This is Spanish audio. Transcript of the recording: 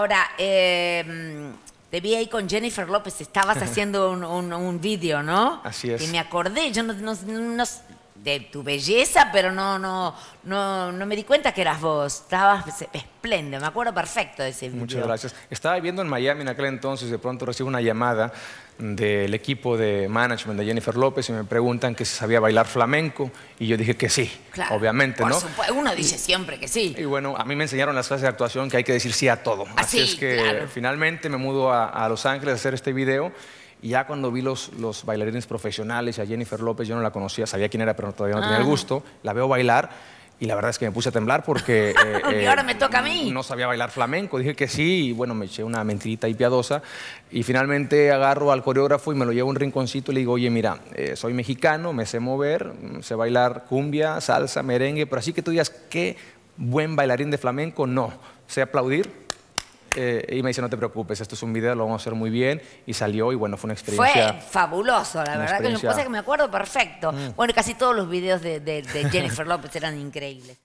Ahora, em, te vi ahí con Jennifer López, estabas haciendo un, vídeo, ¿no? Así es. Y me acordé, yo no, no, de tu belleza, pero no, no, no, me di cuenta que eras vos. Estabas espléndido, me acuerdo perfecto de ese video. Muchas gracias. Estaba viviendo en Miami en aquel entonces, de pronto recibo una llamada del equipo de management de Jennifer López y me preguntan que si sabía bailar flamenco y yo dije que sí, obviamente, ¿no? Uno dice siempre que sí. Y bueno, a mí me enseñaron las clases de actuación que hay que decir sí a todo. Ah, Así, es que finalmente me mudo a Los Ángeles a hacer este video y ya cuando vi los, los bailarines profesionales y a Jennifer López, yo no la conocía, sabía quién era, pero todavía no tenía el ah. gusto, la veo bailar. Y la verdad es que me puse a temblar porque... Eh, eh, ahora me toca a mí. No sabía bailar flamenco, dije que sí y bueno, me eché una mentirita y piadosa. Y finalmente agarro al coreógrafo y me lo llevo a un rinconcito y le digo, oye, mira, eh, soy mexicano, me sé mover, mm, sé bailar cumbia, salsa, merengue, pero así que tú digas, qué buen bailarín de flamenco, no. Sé aplaudir, eh, y me dice, no te preocupes, esto es un video, lo vamos a hacer muy bien. Y salió y bueno, fue una experiencia. Fue fabuloso, la verdad que que me acuerdo perfecto. Mm. Bueno, casi todos los videos de Jennifer López eran increíbles.